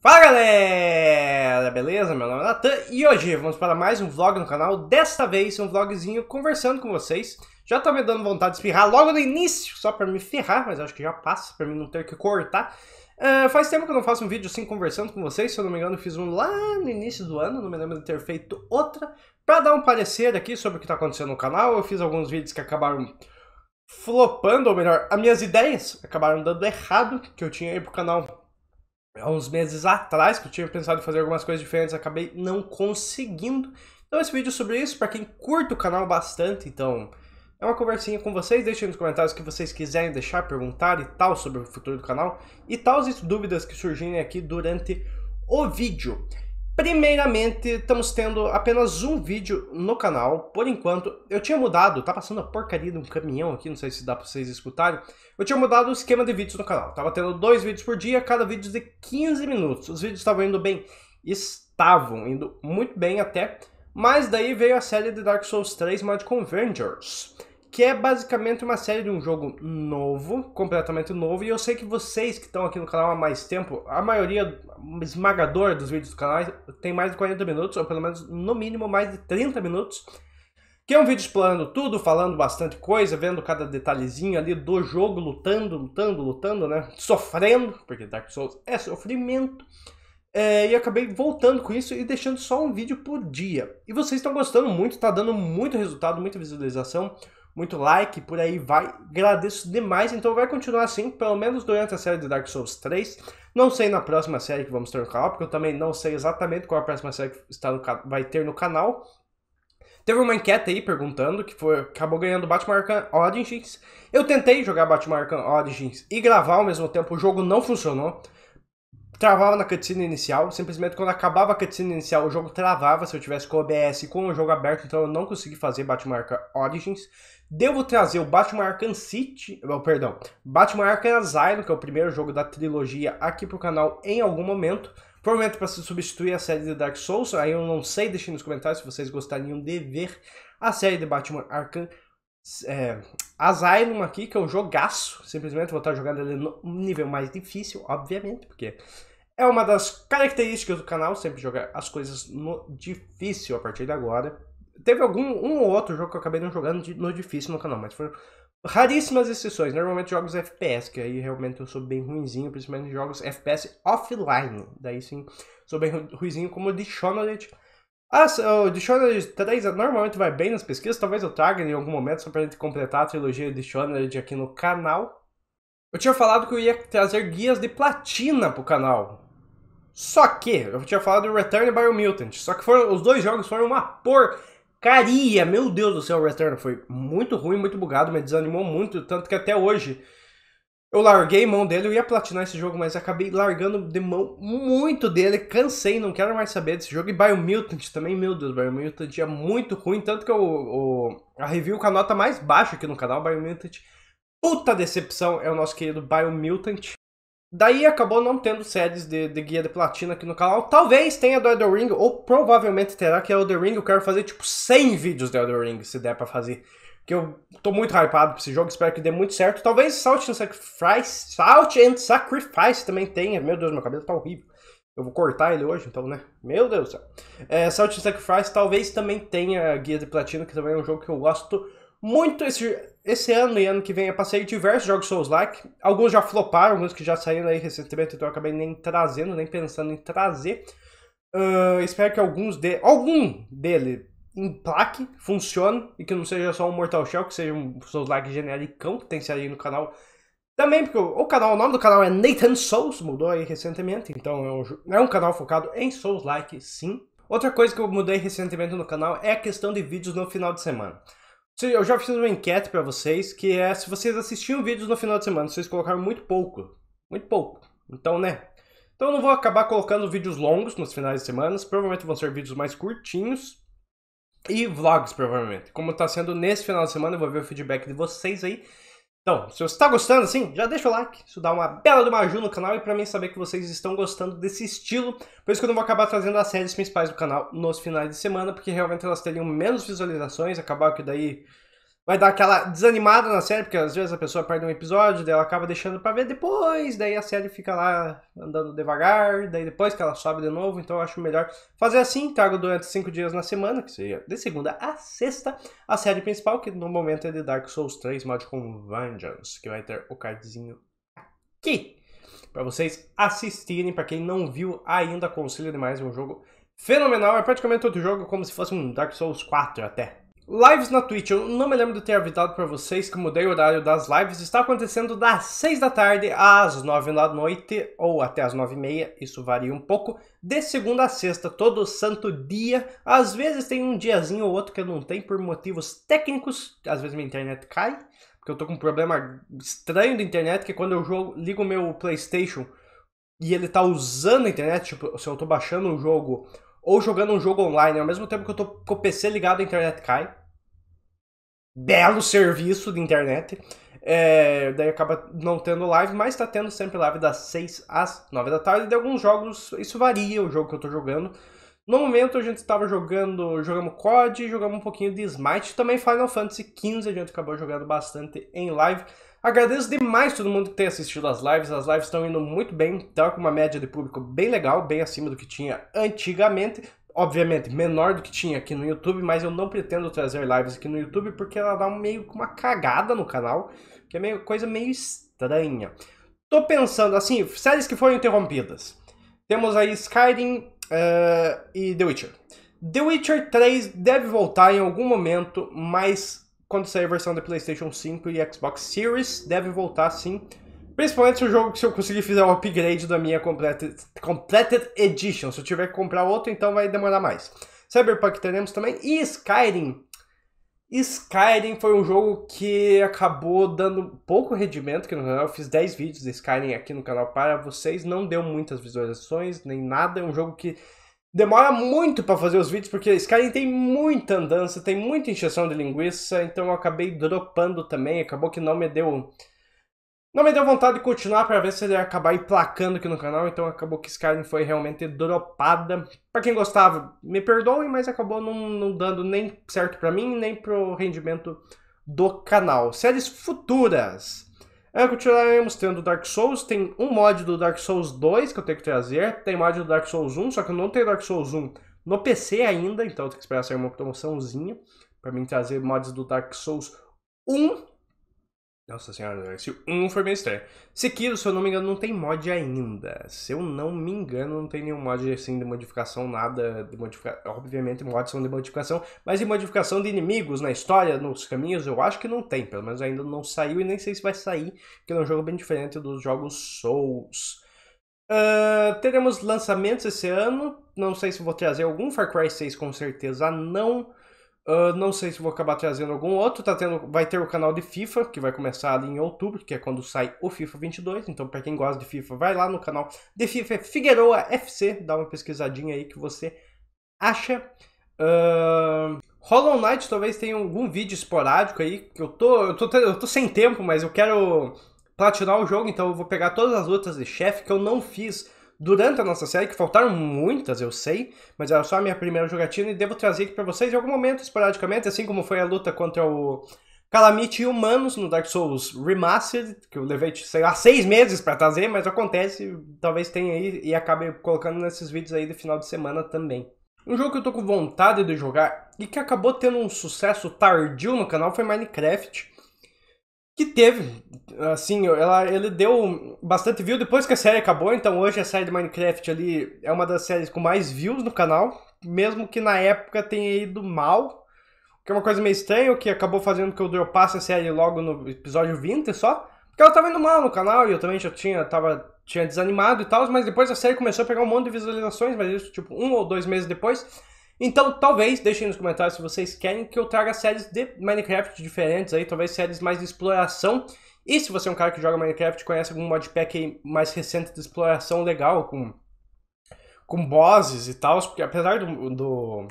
Fala galera, beleza? Meu nome é Natan e hoje vamos para mais um vlog no canal, desta vez um vlogzinho conversando com vocês. Já tá me dando vontade de espirrar logo no início, só para me ferrar, mas acho que já passa, para mim não ter que cortar. Uh, faz tempo que eu não faço um vídeo assim conversando com vocês, se eu não me engano fiz um lá no início do ano, não me lembro de ter feito outra. Para dar um parecer aqui sobre o que tá acontecendo no canal, eu fiz alguns vídeos que acabaram flopando, ou melhor, as minhas ideias acabaram dando errado, que eu tinha aí pro canal há uns meses atrás, que eu tinha pensado em fazer algumas coisas diferentes, acabei não conseguindo. Então esse vídeo é sobre isso, para quem curte o canal bastante, então é uma conversinha com vocês, deixem nos comentários o que vocês quiserem deixar, perguntar e tal sobre o futuro do canal e tal as dúvidas que surgirem aqui durante o vídeo. Primeiramente, estamos tendo apenas um vídeo no canal, por enquanto. Eu tinha mudado, tá passando a porcaria de um caminhão aqui, não sei se dá pra vocês escutarem. Eu tinha mudado o esquema de vídeos no canal. Tava tendo dois vídeos por dia, cada vídeo de 15 minutos. Os vídeos estavam indo bem, estavam indo muito bem até. Mas daí veio a série de Dark Souls 3 Mod Convergers que é basicamente uma série de um jogo novo, completamente novo, e eu sei que vocês que estão aqui no canal há mais tempo, a maioria esmagadora dos vídeos do canal tem mais de 40 minutos, ou pelo menos no mínimo mais de 30 minutos, que é um vídeo explorando tudo, falando bastante coisa, vendo cada detalhezinho ali do jogo, lutando, lutando, lutando, né? Sofrendo, porque Dark Souls é sofrimento. É, e acabei voltando com isso e deixando só um vídeo por dia. E vocês estão gostando muito, tá dando muito resultado, muita visualização muito like, por aí vai. Agradeço demais, então vai continuar assim, pelo menos durante a série de Dark Souls 3. Não sei na próxima série que vamos ter no canal, porque eu também não sei exatamente qual a próxima série que está no, vai ter no canal. Teve uma enquete aí perguntando que foi, acabou ganhando Batman Arkham Origins. Eu tentei jogar Batman Arkham Origins e gravar ao mesmo tempo, o jogo não funcionou travava na cutscene inicial. Simplesmente quando acabava a cutscene inicial, o jogo travava se eu tivesse com o OBS com o jogo aberto, então eu não consegui fazer Batman Arkham Origins. Devo trazer o Batman Arkham City, oh, perdão, Batman Arkham Asylum, que é o primeiro jogo da trilogia aqui pro canal em algum momento. Provavelmente para se substituir a série de Dark Souls, aí eu não sei, deixem nos comentários se vocês gostariam de ver a série de Batman Arkham é, Asylum aqui, que é um jogaço. Simplesmente vou estar jogando ele no nível mais difícil, obviamente, porque é uma das características do canal, sempre jogar as coisas no difícil a partir de agora. Teve algum um ou outro jogo que eu acabei não jogando no difícil no canal, mas foram raríssimas exceções. Normalmente jogos FPS, que aí realmente eu sou bem ruinzinho, principalmente jogos FPS offline. Daí sim, sou bem ruinzinho como o Dishonored. Ah, o Dishonored 3 normalmente vai bem nas pesquisas, talvez eu traga em algum momento só pra gente completar a trilogia de Dishonored aqui no canal. Eu tinha falado que eu ia trazer guias de platina pro canal. Só que, eu tinha falado do Return e Biomutant, só que foram, os dois jogos foram uma porcaria. Meu Deus do céu, o Return foi muito ruim, muito bugado, me desanimou muito, tanto que até hoje eu larguei mão dele, eu ia platinar esse jogo, mas acabei largando de mão muito dele, cansei, não quero mais saber desse jogo. E Biomutant também, meu Deus, Biomutant é muito ruim, tanto que eu, eu a review com a nota mais baixa aqui no canal, Biomutant. Puta decepção é o nosso querido Biomutant. Daí acabou não tendo séries de, de, guia de platina aqui no canal. Talvez tenha do Elden Ring, ou provavelmente terá, que é The Ring. Eu quero fazer tipo 100 vídeos de Elden Ring, se der pra fazer. Porque eu tô muito hypado pra esse jogo, espero que dê muito certo. Talvez Salt and Sacrifice, Salt and Sacrifice também tenha. Meu Deus, meu cabelo tá horrível. Eu vou cortar ele hoje, então, né? Meu Deus do céu. É, Salt and Sacrifice talvez também tenha guia de platina, que também é um jogo que eu gosto muito esse, esse ano e ano que vem eu passei diversos jogos Souls-like. Alguns já floparam, alguns que já saíram aí recentemente, então eu acabei nem trazendo, nem pensando em trazer. Uh, espero que alguns de algum dele emplaque, funcione e que não seja só um Mortal Shell, que seja um Souls-like genericão que tem saído aí no canal. Também porque o, o canal, o nome do canal é Nathan Souls, mudou aí recentemente, então é um, é um canal focado em Souls-like, sim. Outra coisa que eu mudei recentemente no canal é a questão de vídeos no final de semana. Eu já fiz uma enquete para vocês que é se vocês assistiam vídeos no final de semana, vocês colocaram muito pouco. Muito pouco. Então, né? Então eu não vou acabar colocando vídeos longos nos finais de semana, provavelmente vão ser vídeos mais curtinhos e vlogs, provavelmente. Como tá sendo nesse final de semana, eu vou ver o feedback de vocês aí. Então, se você está gostando assim, já deixa o like, isso dá uma bela de uma ajuda no canal e para mim saber que vocês estão gostando desse estilo. Por isso que eu não vou acabar trazendo as séries principais do canal nos finais de semana, porque realmente elas teriam menos visualizações, acabar que daí vai dar aquela desanimada na série, porque às vezes a pessoa perde um episódio, daí ela acaba deixando para ver depois, daí a série fica lá andando devagar, daí depois que ela sobe de novo, então eu acho melhor fazer assim, trago durante cinco dias na semana, que seria de segunda a sexta, a série principal, que no momento é de Dark Souls 3 Mod com Vengeance, que vai ter o cardzinho aqui para vocês assistirem, para quem não viu ainda, aconselho demais, é um jogo fenomenal, é praticamente outro jogo como se fosse um Dark Souls 4 até. Lives na Twitch, eu não me lembro de ter avisado para vocês que mudei o horário das lives. Está acontecendo das 6 da tarde às 9 da noite ou até às 9 e meia, isso varia um pouco, de segunda a sexta, todo santo dia. Às vezes tem um diazinho ou outro que não tem por motivos técnicos, às vezes minha internet cai, porque eu tô com um problema estranho da internet que quando eu jogo, ligo meu PlayStation e ele tá usando a internet, tipo, se eu tô baixando um jogo ou jogando um jogo online, ao mesmo tempo que eu tô com o PC ligado, a internet cai. Belo serviço de internet. É, daí acaba não tendo live, mas tá tendo sempre live das 6 às 9 da tarde. De alguns jogos, isso varia o jogo que eu tô jogando. No momento a gente estava jogando, jogamos COD, jogamos um pouquinho de Smite, também Final Fantasy XV a gente acabou jogando bastante em live. Agradeço demais todo mundo que tem assistido as lives. As lives estão indo muito bem, estão tá com uma média de público bem legal, bem acima do que tinha antigamente. Obviamente, menor do que tinha aqui no YouTube, mas eu não pretendo trazer lives aqui no YouTube porque ela dá meio com uma cagada no canal, que é meio coisa meio estranha. Tô pensando, assim, séries que foram interrompidas. Temos aí Skyrim uh, e The Witcher. The Witcher 3 deve voltar em algum momento, mas quando sair a versão da PlayStation 5 e Xbox Series, deve voltar sim. Principalmente se o jogo, se eu conseguir fazer o upgrade da minha Completed, completed Edition. Se eu tiver que comprar outro, então vai demorar mais. Cyberpunk teremos também. E Skyrim. Skyrim foi um jogo que acabou dando pouco rendimento aqui no canal. Eu fiz 10 vídeos de Skyrim aqui no canal para vocês. Não deu muitas visualizações, nem nada. É um jogo que demora muito para fazer os vídeos, porque Skyrim tem muita andança, tem muita injeção de linguiça, então eu acabei dropando também, acabou que não me deu... Não me deu vontade de continuar para ver se ele ia acabar emplacando aqui no canal, então acabou que Skyrim foi realmente dropada. Para quem gostava, me perdoem, mas acabou não, não dando nem certo para mim, nem pro rendimento do canal. Séries futuras... É, continuaremos tendo Dark Souls, tem um mod do Dark Souls 2 que eu tenho que trazer, tem mod do Dark Souls 1, só que eu não tenho Dark Souls 1 no PC ainda, então eu tenho que esperar sair uma promoçãozinha para mim trazer mods do Dark Souls 1 nossa senhora, esse né? 1 foi meio estranho. Sekiro, se eu não me engano, não tem mod ainda. Se eu não me engano, não tem nenhum mod assim de modificação, nada de modificação. Obviamente, mods são de modificação, mas de modificação de inimigos na história, nos caminhos, eu acho que não tem. Pelo menos ainda não saiu e nem sei se vai sair, porque é um jogo bem diferente dos jogos Souls. Uh, teremos lançamentos esse ano. Não sei se vou trazer algum Far Cry 6, com certeza não. Uh, não sei se vou acabar trazendo algum outro. Tá tendo, vai ter o canal de FIFA, que vai começar em outubro, que é quando sai o FIFA 22. Então, para quem gosta de FIFA, vai lá no canal de FIFA Figueroa FC. Dá uma pesquisadinha aí que você acha. Uh, Hollow Knight talvez tenha algum vídeo esporádico aí, que eu tô, eu tô, eu tô sem tempo, mas eu quero platinar o jogo, então eu vou pegar todas as lutas de chefe que eu não fiz durante a nossa série, que faltaram muitas, eu sei, mas era só a minha primeira jogatina e devo trazer aqui pra vocês em algum momento, esporadicamente, assim como foi a luta contra o Calamity Humanos no Dark Souls Remastered, que eu levei, sei lá, seis meses para trazer, mas acontece, talvez tenha aí e acabe colocando nesses vídeos aí do final de semana também. Um jogo que eu tô com vontade de jogar e que acabou tendo um sucesso tardio no canal foi Minecraft que teve, assim, ela, ele deu bastante view depois que a série acabou, então hoje a série de Minecraft ali é uma das séries com mais views no canal, mesmo que na época tenha ido mal, que é uma coisa meio estranha, que acabou fazendo que eu dropasse a série logo no episódio 20 só, porque ela tava indo mal no canal e eu também já tinha, tava, tinha desanimado e tal, mas depois a série começou a pegar um monte de visualizações, mas isso tipo um ou dois meses depois, então, talvez, deixem nos comentários se vocês querem que eu traga séries de Minecraft diferentes aí, talvez séries mais de exploração. E se você é um cara que joga Minecraft, conhece algum modpack mais recente de exploração legal, com, com bosses e tal, porque apesar do, do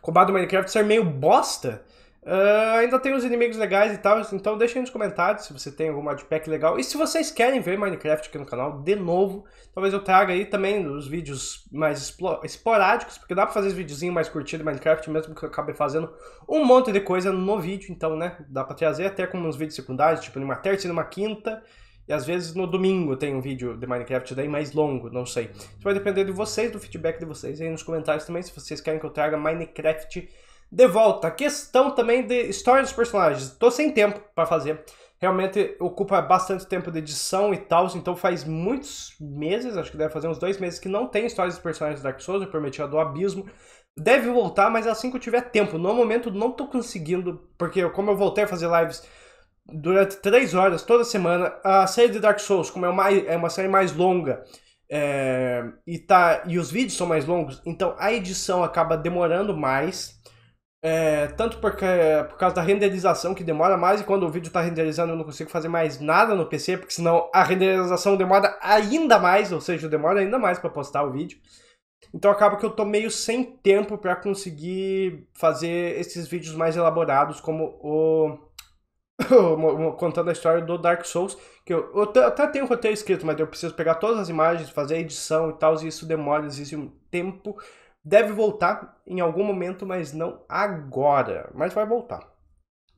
combate do Minecraft ser meio bosta, Uh, ainda tem os inimigos legais e tal, então deixem nos comentários se você tem algum modpack legal. E se vocês querem ver Minecraft aqui no canal de novo, talvez eu traga aí também os vídeos mais esporádicos, porque dá pra fazer videozinho mais curtido de Minecraft, mesmo que eu acabe fazendo um monte de coisa no vídeo, então, né, dá pra trazer até como uns vídeos secundários, tipo numa terça e numa quinta, e às vezes no domingo tem um vídeo de Minecraft daí mais longo, não sei. Isso vai depender de vocês, do feedback de vocês aí nos comentários também, se vocês querem que eu traga Minecraft de volta, questão também de história dos personagens. Tô sem tempo para fazer. Realmente ocupa bastante tempo de edição e tal, então faz muitos meses, acho que deve fazer uns dois meses, que não tem histórias dos personagens da Dark Souls, eu prometi a do Abismo. Deve voltar, mas assim que eu tiver tempo. No momento não tô conseguindo, porque como eu voltei a fazer lives durante três horas toda semana, a série de Dark Souls, como é uma, é uma série mais longa, é, e, tá, e os vídeos são mais longos, então a edição acaba demorando mais. É, tanto porque, é por causa da renderização que demora mais, e quando o vídeo está renderizando eu não consigo fazer mais nada no PC, porque senão a renderização demora ainda mais, ou seja, demora ainda mais para postar o vídeo. Então acaba que eu tô meio sem tempo para conseguir fazer esses vídeos mais elaborados, como o. contando a história do Dark Souls, que eu, eu até tenho o roteiro escrito, mas eu preciso pegar todas as imagens, fazer a edição e tal, e isso demora, existe um tempo Deve voltar em algum momento, mas não agora. Mas vai voltar.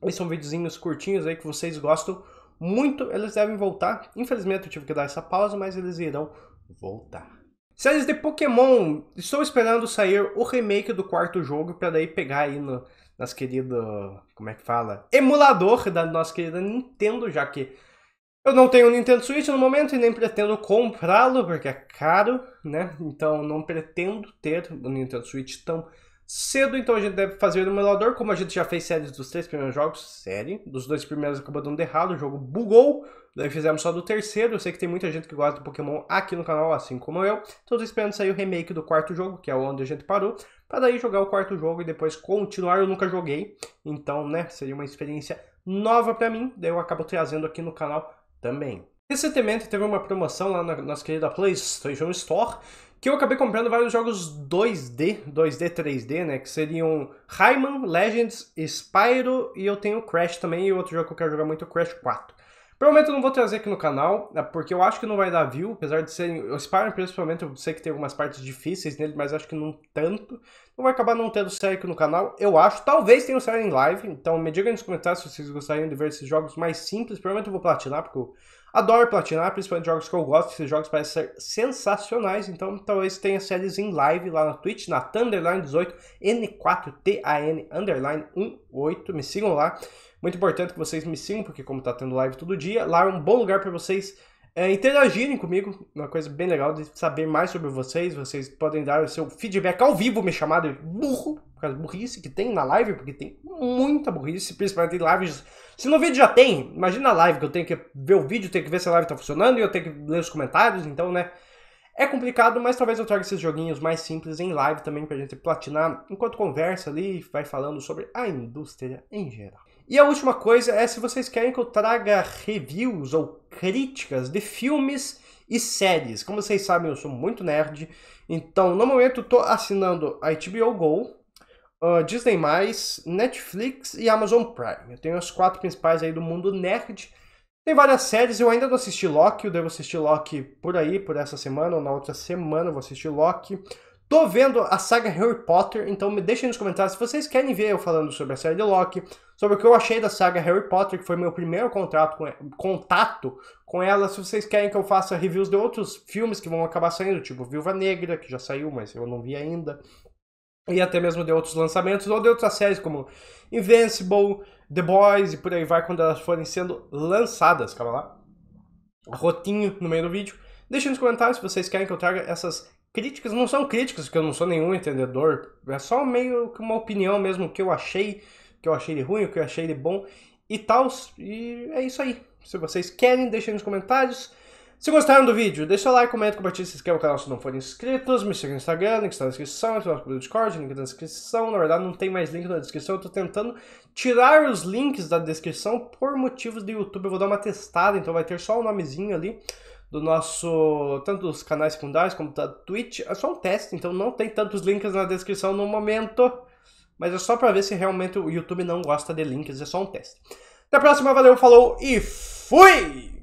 Esses são videozinhos curtinhos aí que vocês gostam muito. Eles devem voltar. Infelizmente eu tive que dar essa pausa, mas eles irão voltar. Séries de Pokémon. Estou esperando sair o remake do quarto jogo para daí pegar aí no, nas querido, Como é que fala? Emulador da nossa querida Nintendo, já que eu não tenho Nintendo Switch no momento e nem pretendo comprá-lo, porque é caro, né? Então não pretendo ter o Nintendo Switch tão cedo, então a gente deve fazer um emulador, como a gente já fez séries dos três primeiros jogos, série. Dos dois primeiros acabou dando errado, o jogo bugou, daí fizemos só do terceiro. Eu sei que tem muita gente que gosta do Pokémon aqui no canal, assim como eu. Então tô esperando sair o remake do quarto jogo, que é onde a gente parou, para daí jogar o quarto jogo e depois continuar. Eu nunca joguei, então, né, seria uma experiência nova para mim, daí eu acabo trazendo aqui no canal também. Recentemente teve uma promoção lá na nossa querida PlayStation Store que eu acabei comprando vários jogos 2D, 2D, 3D, né? Que seriam Rayman, Legends, Spyro e eu tenho Crash também e outro jogo que eu quero jogar muito é Crash 4. Provavelmente eu não vou trazer aqui no canal, né, porque eu acho que não vai dar view, apesar de ser... O Spyro, principalmente, eu sei que tem algumas partes difíceis nele, mas acho que não tanto. não vai acabar não tendo série aqui no canal, eu acho. Talvez tenha série em live, então me digam nos comentários se vocês gostariam de ver esses jogos mais simples. Provavelmente eu vou platinar, porque eu adoro platinar, principalmente jogos que eu gosto. Esses jogos parecem ser sensacionais, então talvez tenha séries em live lá na Twitch, na Thunderline18, N4TAN, underline 18. Me sigam lá. Muito importante que vocês me sigam, porque como está tendo live todo dia, lá é um bom lugar para vocês é, interagirem comigo, uma coisa bem legal de saber mais sobre vocês. Vocês podem dar o seu feedback ao vivo, me chamar de burro, por causa da burrice que tem na live, porque tem muita burrice, principalmente em lives. Se no vídeo já tem, imagina a live, que eu tenho que ver o vídeo, tenho que ver se a live tá funcionando e eu tenho que ler os comentários, então, né? É complicado, mas talvez eu traga esses joguinhos mais simples em live também pra gente platinar enquanto conversa ali, vai falando sobre a indústria em geral. E a última coisa é se vocês querem que eu traga reviews ou críticas de filmes e séries. Como vocês sabem, eu sou muito nerd. Então, no momento, estou assinando a HBO Go, uh, Disney+, Netflix e Amazon Prime. Eu tenho as quatro principais aí do mundo nerd. Tem várias séries, eu ainda não assisti Loki, eu devo assistir Loki por aí, por essa semana ou na outra semana eu vou assistir Loki. Tô vendo a saga Harry Potter, então me deixem nos comentários se vocês querem ver eu falando sobre a série de Loki, sobre o que eu achei da saga Harry Potter, que foi meu primeiro contrato com, contato com ela, se vocês querem que eu faça reviews de outros filmes que vão acabar saindo, tipo Viúva Negra, que já saiu, mas eu não vi ainda, e até mesmo de outros lançamentos, ou de outras séries como Invincible, The Boys e por aí vai, quando elas forem sendo lançadas, calma lá, rotinho no meio do vídeo. Deixem nos comentários se vocês querem que eu traga essas críticas não são críticas, porque eu não sou nenhum entendedor. É só meio que uma opinião mesmo, que eu achei, que eu achei de ruim, que eu achei de bom e tal. E é isso aí. Se vocês querem, deixem nos comentários. Se gostaram do vídeo, deixa o like, comenta, compartilha, se inscreva no canal se não forem inscritos, me siga no Instagram, link está na descrição, entra no do Discord, link na descrição, na verdade não tem mais link na descrição, eu estou tentando tirar os links da descrição por motivos do YouTube, eu vou dar uma testada, então vai ter só o um nomezinho ali, do nosso tanto dos canais secundários como da Twitch. É só um teste, então não tem tantos links na descrição no momento, mas é só para ver se realmente o YouTube não gosta de links, é só um teste. Até a próxima, valeu, falou e fui!